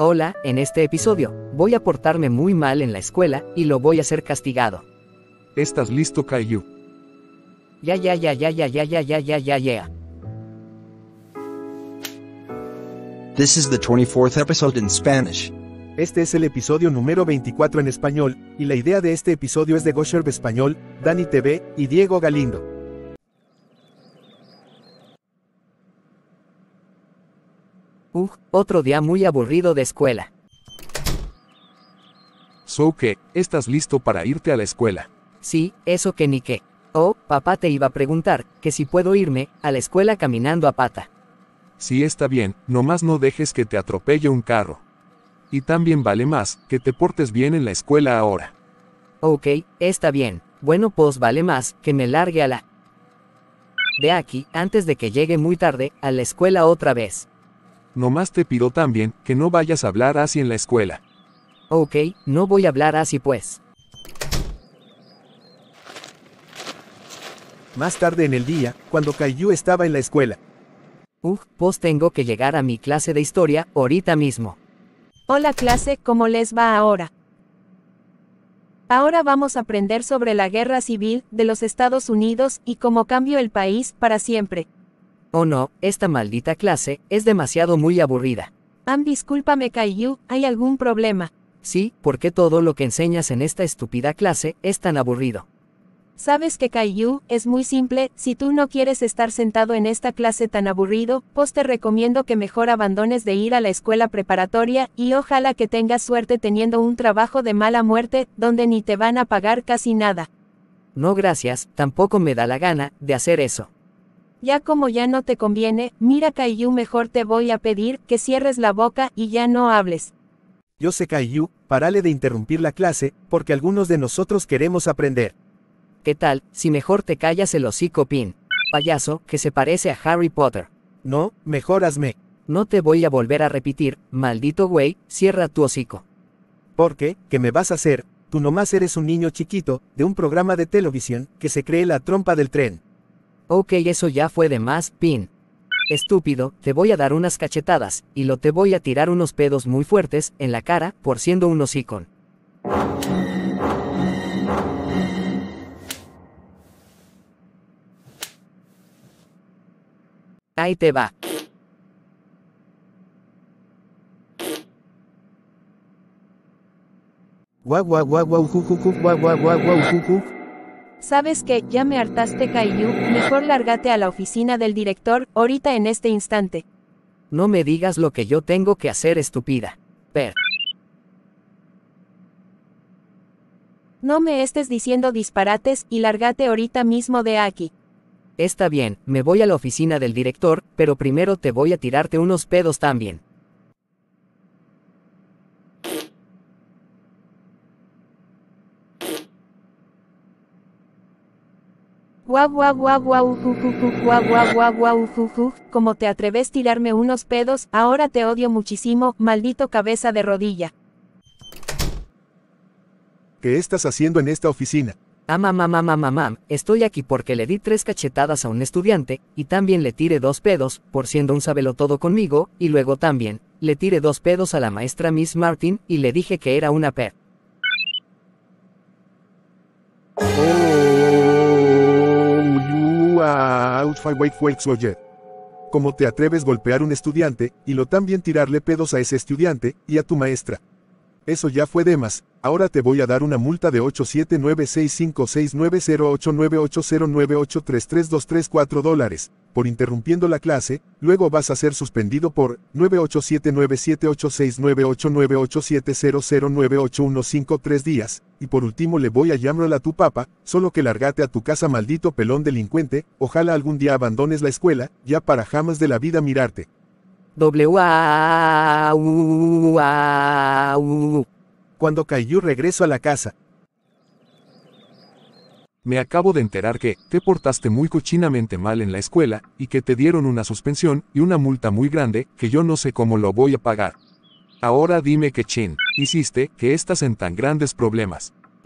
Hola, en este episodio, voy a portarme muy mal en la escuela y lo voy a ser castigado. ¿Estás listo, Caillou? Ya, ya, ya, ya, ya, ya, ya, ya, ya, ya, ya. This is the 24th episode in Spanish. Este es el episodio número 24 en español, y la idea de este episodio es de Gosherb Español, Dani TV y Diego Galindo. Uf, otro día muy aburrido de escuela. So que, ¿estás listo para irte a la escuela? Sí, eso que ni qué. Oh, papá te iba a preguntar, que si puedo irme, a la escuela caminando a pata. Sí está bien, nomás no dejes que te atropelle un carro. Y también vale más, que te portes bien en la escuela ahora. Ok, está bien. Bueno, pues vale más, que me largue a la... De aquí, antes de que llegue muy tarde, a la escuela otra vez nomás te pido también que no vayas a hablar así en la escuela. Ok, no voy a hablar así pues. Más tarde en el día, cuando Caillou estaba en la escuela. Ugh, pues tengo que llegar a mi clase de historia ahorita mismo. Hola clase, ¿cómo les va ahora? Ahora vamos a aprender sobre la guerra civil de los Estados Unidos y cómo cambió el país para siempre. Oh no, esta maldita clase es demasiado muy aburrida. Am, discúlpame, Caillou, ¿hay algún problema? Sí, porque todo lo que enseñas en esta estúpida clase es tan aburrido? Sabes que Caillou, es muy simple, si tú no quieres estar sentado en esta clase tan aburrido, pues te recomiendo que mejor abandones de ir a la escuela preparatoria, y ojalá que tengas suerte teniendo un trabajo de mala muerte, donde ni te van a pagar casi nada. No gracias, tampoco me da la gana, de hacer eso. Ya como ya no te conviene, mira Kaiyu mejor te voy a pedir que cierres la boca y ya no hables. Yo sé Kaiyu, parale de interrumpir la clase, porque algunos de nosotros queremos aprender. ¿Qué tal, si mejor te callas el hocico Pin? Payaso, que se parece a Harry Potter. No, mejor hazme. No te voy a volver a repetir, maldito güey, cierra tu hocico. Porque, ¿qué me vas a hacer? Tú nomás eres un niño chiquito, de un programa de televisión, que se cree la trompa del tren. Ok, eso ya fue de más, Pin. Estúpido, te voy a dar unas cachetadas, y lo te voy a tirar unos pedos muy fuertes, en la cara, por siendo un hocicón. Ahí te va. Guau guau guau guau guau guau guau guau ¿Sabes que Ya me hartaste, Caillou, mejor lárgate a la oficina del director, ahorita en este instante. No me digas lo que yo tengo que hacer, estúpida. Per. No me estés diciendo disparates y lárgate ahorita mismo de aquí. Está bien, me voy a la oficina del director, pero primero te voy a tirarte unos pedos también. Guau guau guau guau guau guau guau guau como te atreves a tirarme unos pedos, ahora te odio muchísimo, maldito cabeza de rodilla. ¿Qué estás haciendo en esta oficina? Ah, a mamá estoy aquí porque le di tres cachetadas a un estudiante, y también le tiré dos pedos, por siendo un sabelotodo conmigo, y luego también, le tiré dos pedos a la maestra Miss Martin, y le dije que era una per. Oh a tú Soldier. Ah, ¿Cómo te atreves a golpear un estudiante, y lo también tirarle pedos a ese estudiante, y a tu maestra? Eso ya fue de más, ahora te voy a dar una multa de 8796569089809833234 dólares, por interrumpiendo la clase, luego vas a ser suspendido por 9879786989870098153 días, y por último le voy a llamar a tu papa, solo que largate a tu casa maldito pelón delincuente, ojalá algún día abandones la escuela, ya para jamás de la vida mirarte. W Cuando cayó regreso a la casa. Me acabo de enterar que te portaste muy cochinamente mal en la escuela y que te dieron una suspensión y una multa muy grande que yo no sé cómo lo voy a pagar. Ahora dime que chin, hiciste que estás en tan grandes problemas.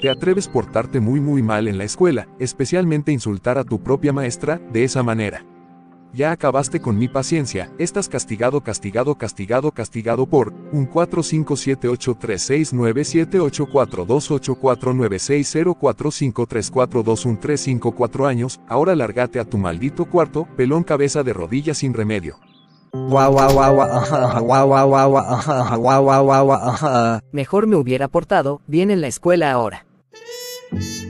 Te atreves portarte muy muy mal en la escuela, especialmente insultar a tu propia maestra, de esa manera. Ya acabaste con mi paciencia, estás castigado, castigado, castigado, castigado por un cuatro años, ahora largate a tu maldito cuarto, pelón cabeza de rodilla sin remedio. Mejor me hubiera portado bien en la escuela ahora. Peace.